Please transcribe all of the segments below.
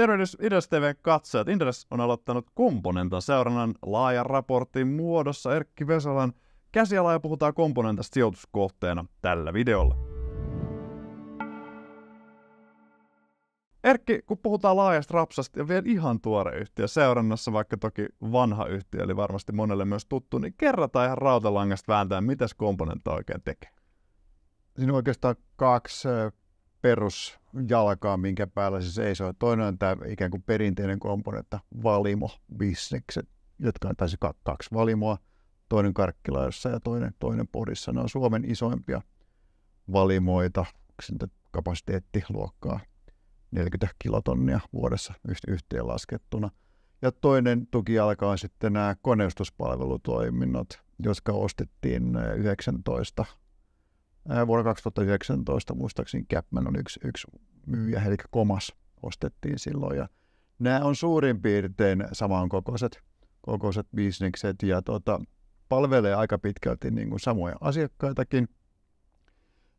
Tervehdys Idas tv katsojat. Indres on aloittanut komponenta seurannan laajan raportin muodossa Erkki Vesalan käsiala ja puhutaan komponentasta sijoituskohteena tällä videolla. Erkki, kun puhutaan laajasta rapsasta ja vielä ihan tuore yhtiö seurannassa, vaikka toki vanha yhtiö eli varmasti monelle myös tuttu, niin kerrataan ihan rautalangasta vääntää, mitäs komponentta oikein tekee. Siinä on oikeastaan kaksi perusjalkaa, minkä päällä se seisoo. Toinen on tämä ikään kuin perinteinen komponentta, bisnekset, jotka on taisi kaksi valimoa, toinen Karkkilaissa ja toinen, toinen Podissa. Ne on Suomen isoimpia valimoita, kapasiteettiluokkaa 40 kilotonnia vuodessa yhteenlaskettuna. Ja toinen tuki alkaa sitten nämä koneustuspalvelutoiminnot, jotka ostettiin 19 äh, vuonna 2019 muistaakseni Capman on yksi, yksi myyjä, eli Komas ostettiin silloin. Ja nämä on suurin piirtein samankokoiset kokoiset bisnekset ja tuota, palvelee aika pitkälti niin kuin samoja asiakkaitakin.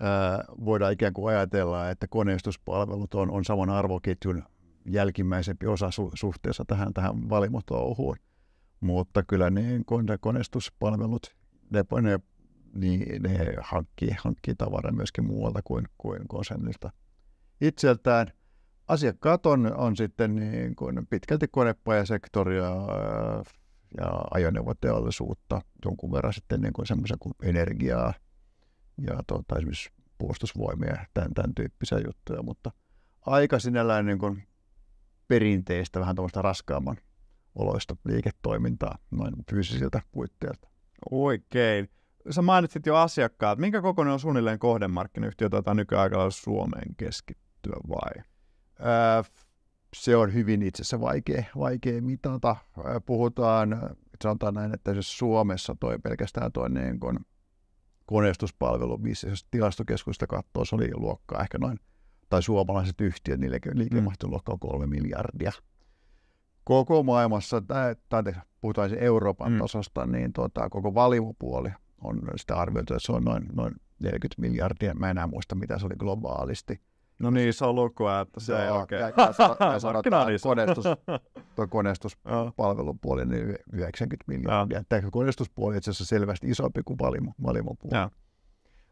Ää, voidaan ikään kuin ajatella, että koneistuspalvelut on, on saman arvoketjun jälkimmäisempi osa su- suhteessa tähän, tähän valimotouhuun. Mutta kyllä niin kone koneistuspalvelut, ne, ne niin ne hankkii, hankkii tavaraa myöskin muualta kuin, kuin konsernista itseltään. Asiakkaat on, on sitten niin kuin pitkälti konepajasektoria äh, ja ajoneuvoteollisuutta, jonkun verran sitten niin kuin semmoisia kuin energiaa ja tuota, esimerkiksi puolustusvoimia ja tämän, tämän tyyppisiä juttuja, mutta aika sinällään niin kuin perinteistä, vähän tuommoista raskaamman oloista liiketoimintaa noin fyysisiltä puitteilta. Oikein sä mainitsit jo asiakkaat. Minkä kokoinen on suunnilleen kohdemarkkinayhtiö, tai tuota nykyaikalla Suomeen keskittyä vai? Äh, se on hyvin itse asiassa vaikea, vaikea mitata. Puhutaan, sanotaan näin, että se Suomessa toi pelkästään tuo niin kun koneistuspalvelu, missä jos tilastokeskusta katsoo, se oli luokkaa ehkä noin, tai suomalaiset yhtiöt, niille liikemahtoluokka mm. on kolme miljardia. Koko maailmassa, tai, tai puhutaan Euroopan mm. tasosta, niin tuota, koko valimopuoli on sitä arvioitu, että se on noin, noin 40 miljardia. Mä enää muista, mitä se oli globaalisti. No niin, se on että se ei oikein. Ja, ja, ja sanotaan, koneistus, tuo koneistuspalvelupuoli, niin 90 miljardia. Tämä koneistuspuoli itse asiassa selvästi isompi kuin valimo, valimopuoli.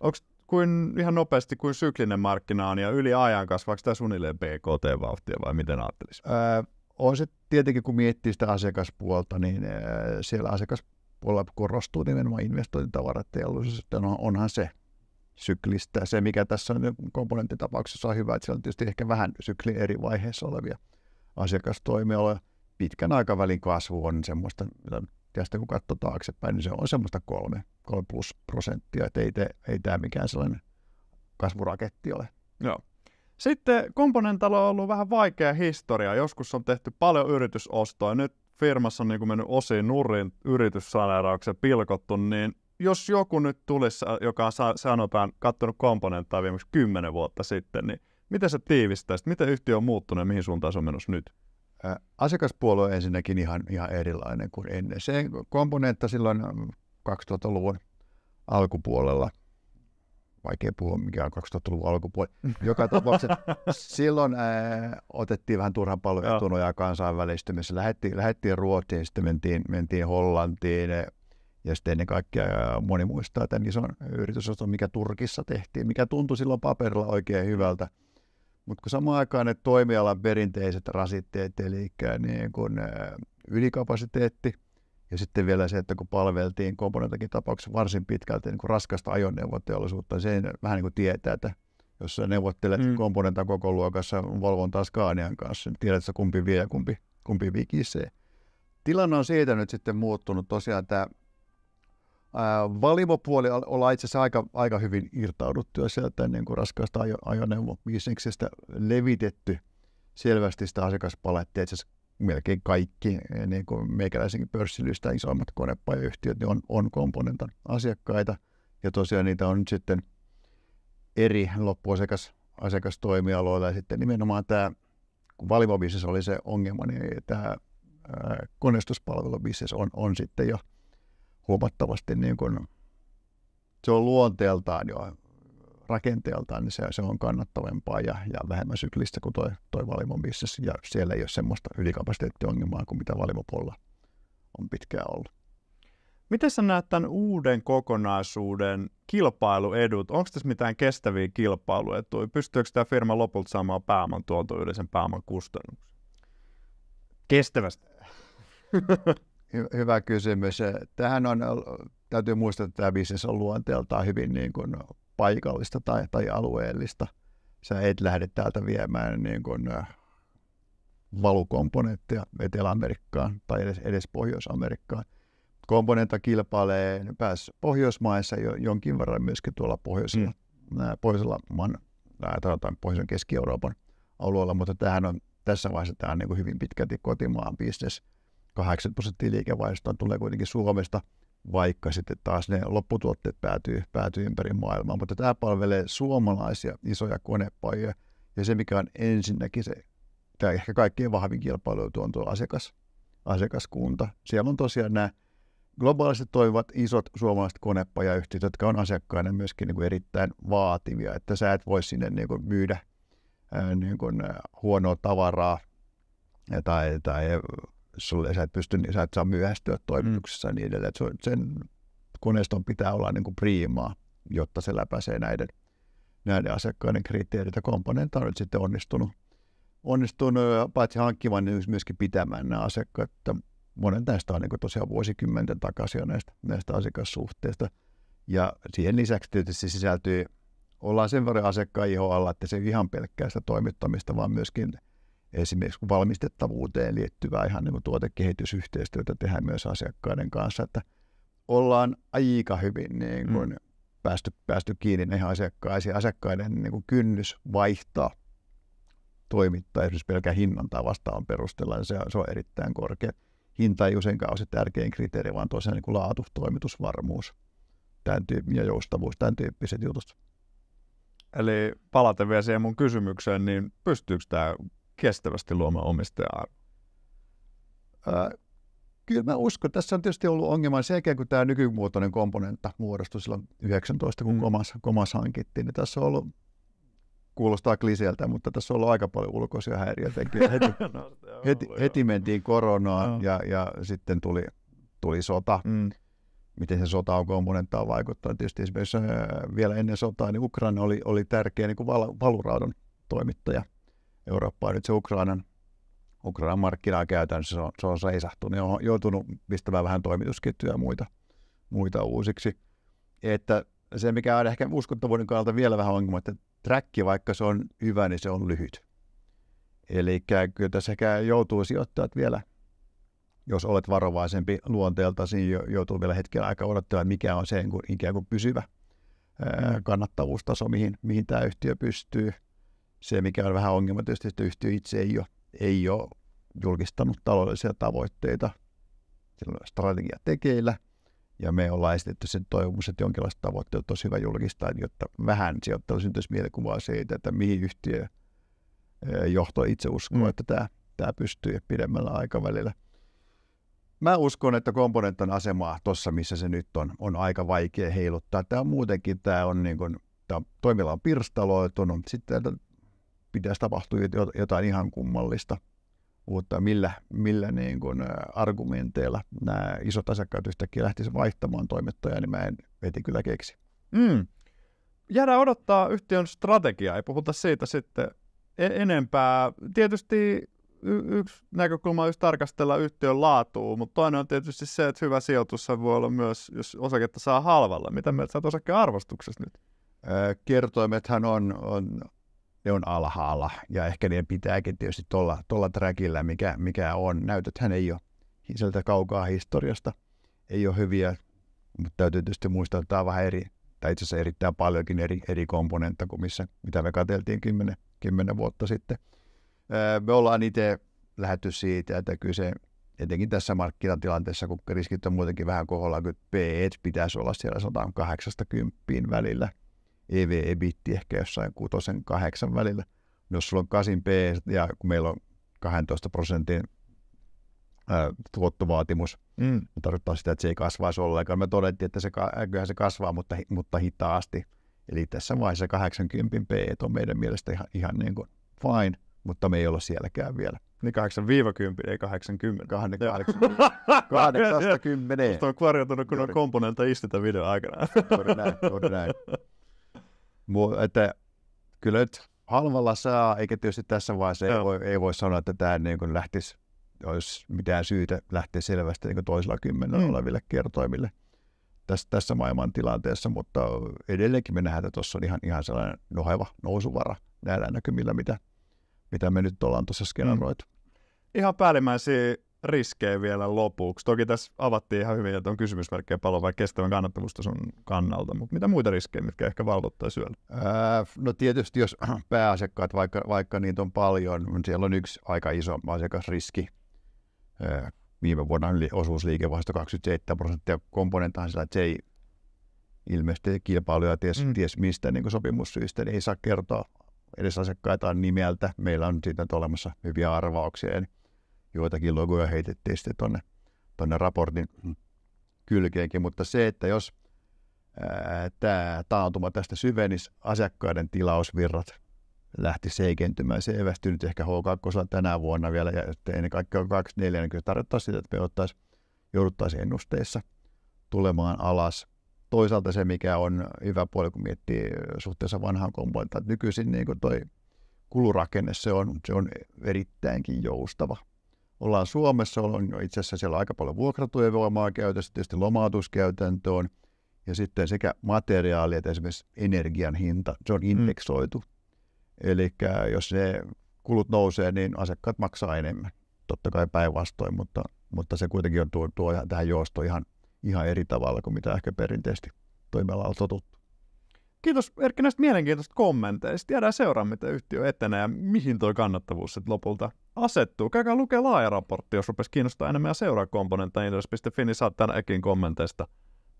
Onko kuin ihan nopeasti kuin syklinen markkina on ja yli ajan kasvaako tämä suunnilleen BKT-vauhtia vai miten ajattelisi? Öö, on se tietenkin, kun miettii sitä asiakaspuolta, niin öö, siellä asiakas puolella korostuu nimenomaan investointitavarat teollisuus, että on, no, onhan se syklistä. Se, mikä tässä on komponenttitapauksessa on hyvä, että siellä on tietysti ehkä vähän syklin eri vaiheessa olevia asiakastoimialoja. Pitkän aikavälin kasvu on semmoista, mitä tästä kun katsoo taaksepäin, niin se on semmoista kolme, kolme plus prosenttia, että ei, te, ei tämä mikään sellainen kasvuraketti ole. Joo. Sitten komponentalo on ollut vähän vaikea historia. Joskus on tehty paljon yritysostoja, nyt firmassa on niin mennyt osiin nurin yrityssaneerauksen pilkottu, niin jos joku nyt tulisi, joka on sanotaan kattonut komponenttaa viimeksi 10 vuotta sitten, niin mitä sä tiivistäisit? Miten yhtiö on muuttunut ja mihin suuntaan se on menossa nyt? Asiakaspuolue on ensinnäkin ihan, ihan erilainen kuin ennen. Se komponentta silloin 2000-luvun alkupuolella vaikea puhua, mikä on 2000-luvun alkupuoli. Joka tapauksessa silloin ää, äh, otettiin vähän turhan paljon etunojaa kansainvälistymisessä. Lähettiin, lähettiin Ruotsiin, sitten mentiin, mentiin Hollantiin eh, ja sitten ennen kaikkea moni muistaa tämän ison yritysoston, mikä Turkissa tehtiin, mikä tuntui silloin paperilla oikein hyvältä. Mutta kun samaan aikaan ne toimialan perinteiset rasitteet, eli niin kun, ää, eh, ylikapasiteetti – ja sitten vielä se, että kun palveltiin komponentakin tapauksessa varsin pitkälti niin kuin raskasta ajoneuvoteollisuutta, niin ei vähän niin kuin tietää, että jos sä neuvottelet mm. komponentan koko luokassa Volvon taas Kaanian kanssa, niin tiedät, että kumpi vie ja kumpi, kumpi vikisee. Tilanne on siitä nyt sitten muuttunut tosiaan tämä valimopuoli olla itse asiassa aika, aika hyvin irtauduttu ja sieltä niin kuin raskaasta ajo, ajoneuvobisneksestä levitetty selvästi sitä asiakaspalettia itse asiassa melkein kaikki eh, niin kuin meikäläisenkin pörssilystä, isommat konepajayhtiöt niin on, on komponentan asiakkaita. Ja tosiaan niitä on nyt sitten eri loppuasiakas asiakastoimialoilla ja sitten nimenomaan tämä, kun valivobisnes oli se ongelma, niin tämä koneistuspalvelubisnes on, on sitten jo huomattavasti niin kuin, se on luonteeltaan jo rakenteeltaan, niin se, se on kannattavampaa ja, ja vähemmän syklistä kuin toi, toi valimobisnes. Ja siellä ei ole semmoista ylikapasiteettiongelmaa kuin mitä valimopolla on pitkään ollut. Miten sä näet tämän uuden kokonaisuuden kilpailuedut? Onko tässä mitään kestäviä kilpailuetuja? Pystyykö tämä firma lopulta saamaan pääoman tuolta yleisen pääoman kustannuksen? Kestävästi. Hy- hyvä kysymys. Tähän on, täytyy muistaa, että tämä bisnes on luonteeltaan hyvin niin kuin paikallista tai, tai alueellista. Sä et lähde täältä viemään niin kuin, äh, valukomponentteja Etelä-Amerikkaan tai edes, edes Pohjois-Amerikkaan. Komponenta kilpailee pääs Pohjoismaissa jo, jonkin verran myöskin tuolla mm. pohjoisella, mm. pohjoisella man, ää, pohjoisen Keski-Euroopan alueella, mutta tähän on tässä vaiheessa tämä on niin kuin hyvin pitkälti kotimaan bisnes. 80 prosenttia liikevaihdosta tulee kuitenkin Suomesta vaikka sitten taas ne lopputuotteet päätyy, päätyy ympäri maailmaa. Mutta tämä palvelee suomalaisia isoja konepajoja, ja se mikä on ensinnäkin se, tämä ehkä kaikkein vahvin kilpailu on tuo asiakas, asiakaskunta. Siellä on tosiaan nämä globaalisti toimivat isot suomalaiset konepajayhtiöt, jotka on asiakkaina myöskin niin kuin erittäin vaativia, että sä et voi sinne niin kuin myydä niin kuin huonoa tavaraa tai, tai sulle, sä et, pysty, sä et saa myöhästyä toimituksessa mm. ja niin edelleen. Sen koneiston pitää olla niin kuin priimaa, jotta se läpäisee näiden, näiden asiakkaiden kriteerit ja komponentta on nyt sitten onnistunut, onnistunut paitsi hankkimaan, niin myöskin pitämään nämä asiakkaat. Monen näistä on niin tosiaan vuosikymmenten takaisin näistä, näistä asiakassuhteista. Ja siihen lisäksi tietysti sisältyy, ollaan sen verran asiakkaan iho alla, että se ei ihan pelkkää sitä toimittamista, vaan myöskin – esimerkiksi valmistettavuuteen liittyvää ihan niin kuin tuotekehitysyhteistyötä tehdään myös asiakkaiden kanssa, että ollaan aika hyvin niin mm. kuin mm. päästy, päästy kiinni näihin asiakkaisiin. Asiakkaiden niin kuin kynnys vaihtaa toimittaa esimerkiksi pelkä hinnan tai vastaavan perusteella, niin se, se on erittäin korkea. Hinta ei useinkaan ole se tärkein kriteeri, vaan tosiaan niin kuin laatu, toimitusvarmuus tämän tyyppi, ja joustavuus, tämän tyyppiset jutut. Eli palaten vielä siihen mun kysymykseen, niin pystyykö tämä kestävästi luomaan omistaja-arvoa. kyllä mä uskon, tässä on tietysti ollut ongelma jälkeen, kun tämä nykymuotoinen komponentta muodostui silloin 19, kun mm. komas, komas hankittiin, niin tässä on ollut kuulostaa kliseeltä, mutta tässä on ollut aika paljon ulkoisia häiriötekijöitä. Heti, no, heti, ollut, heti mentiin koronaan no. ja, ja sitten tuli, tuli sota. Mm. Miten se sota on komponenttaan vaikuttanut? Tietysti esimerkiksi vielä ennen sotaa, niin Ukraina oli, oli tärkeä niin kuin val, valuraudon toimittaja Eurooppaa. Nyt se Ukrainan, Ukrainan markkinaa käytännössä se on, se on seisahtunut ja on joutunut pistämään vähän toimitusketjuja ja muita, muita uusiksi. Että se, mikä on ehkä uskottavuuden kannalta vielä vähän ongelma, että track, vaikka se on hyvä, niin se on lyhyt. Eli kyllä tässä joutuu sijoittajat vielä, jos olet varovaisempi luonteelta, niin joutuu vielä hetken aikaa odottamaan, mikä on se niin ikään kuin pysyvä mm. kannattavuustaso, mihin, mihin tämä yhtiö pystyy – se, mikä on vähän ongelma tietysti, että yhtiö itse ei ole, ei ole julkistanut taloudellisia tavoitteita. Sillä on strategia tekeillä, ja me ollaan esitetty sen toivomus, että jonkinlaiset tavoitteet olisi hyvä julkistaa, jotta vähän sijoittajalla syntyisi mielikuvaa siitä, että mihin yhtiö johto itse uskoo, mm. että tämä, tämä pystyy pidemmällä aikavälillä. Mä uskon, että komponentin asemaa tuossa, missä se nyt on, on aika vaikea heiluttaa. Tämä on muutenkin, tämä on niin kuin, tämä toimiala on pirstaloitunut. Sitten pitäisi tapahtua jotain ihan kummallista. Mutta millä, millä niin kuin argumenteilla nämä isot asiakkaat yhtäkkiä lähtisivät vaihtamaan toimittajaa, niin mä en heti kyllä keksi. Mm. Jäädään odottaa yhtiön strategiaa, ei puhuta siitä sitten e-, enempää. Tietysti y- yksi näkökulma on tarkastella yhtiön laatua, mutta toinen on tietysti se, että hyvä sijoitus voi olla myös, jos osaketta saa halvalla. Mitä mieltä sä oot arvostuksessa nyt? Kertoimethan on, on ne on alhaalla ja ehkä ne pitääkin tietysti tuolla, tolla trackillä, mikä, mikä on. Näytöthän ei ole sieltä kaukaa historiasta, ei ole hyviä, mutta täytyy tietysti muistaa, että tämä on vähän eri, tai itse asiassa erittäin paljonkin eri, eri komponentta kuin missä, mitä me katseltiin kymmenen kymmenen vuotta sitten. Öö, me ollaan itse lähetty siitä, että kyse etenkin tässä markkinatilanteessa, kun riskit on muutenkin vähän koholla, että PE pitäisi olla siellä 180 välillä EV-ebitti ehkä jossain 6 kahdeksan välillä. Niin jos sulla on 8 P ja kun meillä on 12 prosentin tuottovaatimus, mm. tarkoittaa sitä, että se ei kasvaisi ollenkaan. Me todettiin, että se, kyllähän se kasvaa, mutta, mutta hitaasti. Eli tässä vaiheessa 80 P on meidän mielestä ihan, ihan niin kuin fine, mutta me ei olla sielläkään vielä. Niin 8-10, ei 80. 80. 80. Tuosta on kvarjotunut, kun on komponenta istita videon aikana. Juuri näin, juuri näin että kyllä nyt halvalla saa, eikä tietysti tässä vaiheessa ei voi, ei voi sanoa, että tämä niin kuin lähtisi, olisi mitään syytä lähteä selvästi niin kuin toisella kymmenellä mm. oleville kertoimille tässä, tässä maailman tilanteessa, mutta edelleenkin me nähdään, että tuossa on ihan, ihan sellainen noheva nousuvara näillä näkymillä, mitä, mitä me nyt ollaan tuossa skenaroitu. Mm. Ihan päällimmäisiä riskejä vielä lopuksi? Toki tässä avattiin ihan hyvin, että on kysymysmerkkejä vai kestävän kannattavuusta sun kannalta, mutta mitä muita riskejä, mitkä ehkä valvottaa syöllä? Äh, no tietysti jos pääasiakkaat, vaikka, vaikka niitä on paljon, niin siellä on yksi aika iso asiakasriski. Äh, viime vuonna yli osuusliikevaihto 27 prosenttia komponenttahan sillä, että se ei ilmeisesti kilpailuja ties, mm. ties mistä niin sopimussyistä, niin ei saa kertoa edes asiakkaitaan nimeltä. Meillä on siitä olemassa hyviä arvauksia. Niin joitakin logoja heitettiin sitten tuonne tonne raportin kylkeenkin, mutta se, että jos tämä taantuma tästä syvenisi, asiakkaiden tilausvirrat lähti seikentymään. Se evästyi nyt ehkä H2 tänä vuonna vielä, ja ennen kaikkea 24, niin kyllä tarkoittaa sitä, että me ottais, jouduttaisiin ennusteissa tulemaan alas. Toisaalta se, mikä on hyvä puoli, kun miettii suhteessa vanhaan kompointaan, että nykyisin niin toi kulurakenne, se on, se on erittäinkin joustava ollaan Suomessa, on itse asiassa siellä aika paljon vuokratyövoimaa käytössä, tietysti lomautuskäytäntö on, ja sitten sekä materiaali että esimerkiksi energian hinta, se on mm. indeksoitu. Mm. Eli jos ne kulut nousee, niin asiakkaat maksaa enemmän. Totta kai päinvastoin, mutta, mutta se kuitenkin on tuo, tuo tähän joosto ihan, ihan eri tavalla kuin mitä ehkä perinteisesti toimialalla on totuttu. Kiitos Erkki näistä mielenkiintoisista kommenteista. Tiedään seuraa, mitä yhtiö etenee ja mihin tuo kannattavuus sitten lopulta asettuu. Käykää lukea laaja raportti, jos rupesi kiinnostaa enemmän ja seuraa komponentteja. Inderes.fi, niin saat tämän Ekin kommenteista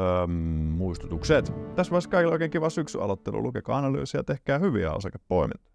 öö, muistutukset. Tässä vaiheessa kaikille oikein kiva syksy aloittelu. Lukekaa analyysiä ja tehkää hyviä osakepoimintoja.